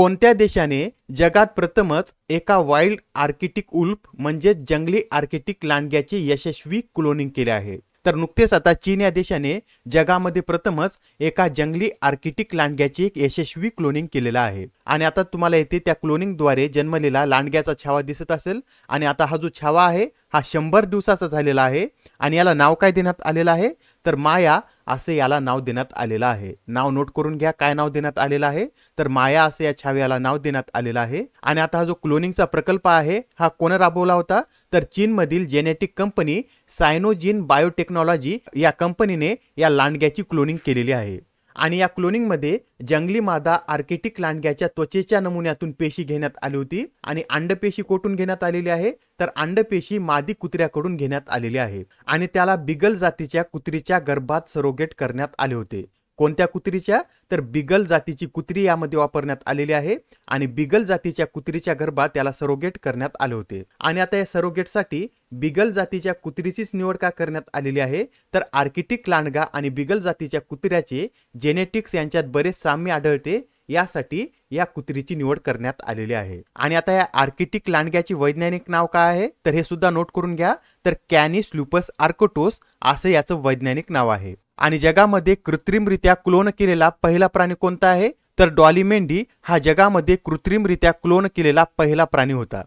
कोणत्या देशाने जगात प्रथमच एका वाईल्ड आर्किटिक उल्फ म्हणजे जंगली आर्किटिक लांडग्याचे यशस्वी क्लोनिंग केले आहे तर नुकतेच आता चीन या देशाने जगामध्ये प्रथमच एका जंगली आर्किटिक लांडग्याची एक यशस्वी क्लोनिंग केलेलं आहे आणि आता तुम्हाला येथे त्या क्लोनिंगद्वारे जन्मलेला लांडग्याचा छावा दिसत असेल आणि आता हा जो छावा आहे हा शंभर दिवसाचा झालेला आहे आणि याला नाव काय देण्यात आलेलं आहे तर माया असे याला नाव देण्यात आलेलं आहे नाव नोट करून घ्या काय नाव देण्यात आलेलं आहे तर माया असे या छाव्याला नाव देण्यात आलेलं आहे आणि आता हा जो क्लोनिंगचा प्रकल्प आहे हा कोण राबवला होता तर चीनमधील जेनेटिक कंपनी सायनोजिन बायोटेक्नॉलॉजी या कंपनीने या लांडग्याची क्लोनिंग केलेली आहे आणि या क्लोनिंगमध्ये जंगली मादा आर्केटिक लांडग्याच्या त्वचेच्या नमुन्यातून पेशी घेण्यात आली होती आणि अंडपेशी कोठून घेण्यात आलेली आहे तर अंडपेशी मादी कुत्र्याकडून घेण्यात आलेली आहे आणि त्याला बिगल जातीच्या कुत्रीच्या गर्भात सरोगेट करण्यात आले होते कोणत्या कुत्रीच्या तर बिगल जातीची कुत्री यामध्ये वापरण्यात आलेली आहे आणि बिगल जातीच्या कुत्रीच्या गर्भात त्याला सरोगेट करण्यात आले होते आणि आता या सरोगेटसाठी बिगल जातीच्या कुत्रीचीच निवड का करण्यात आलेली आहे तर आर्किटिक लांडगा आणि बिगल जातीच्या कुत्र्याचे जेनेटिक्स यांच्यात बरेच साम्य आढळते यासाठी या कुत्रीची निवड करण्यात आलेली आहे आणि आता या आर्किटिक लांडग्याची वैज्ञानिक नाव काय आहे तर हे सुद्धा नोट करून घ्या तर कॅनिस लुपस आर्कोटोस असं याचं वैज्ञानिक नाव आहे आणि जगामध्ये कृत्रिमरित्या क्लोन केलेला पहिला प्राणी कोणता आहे तर डॉली मेंढी हा जगामध्ये कृत्रिमरित्या क्लोन केलेला पहिला प्राणी होता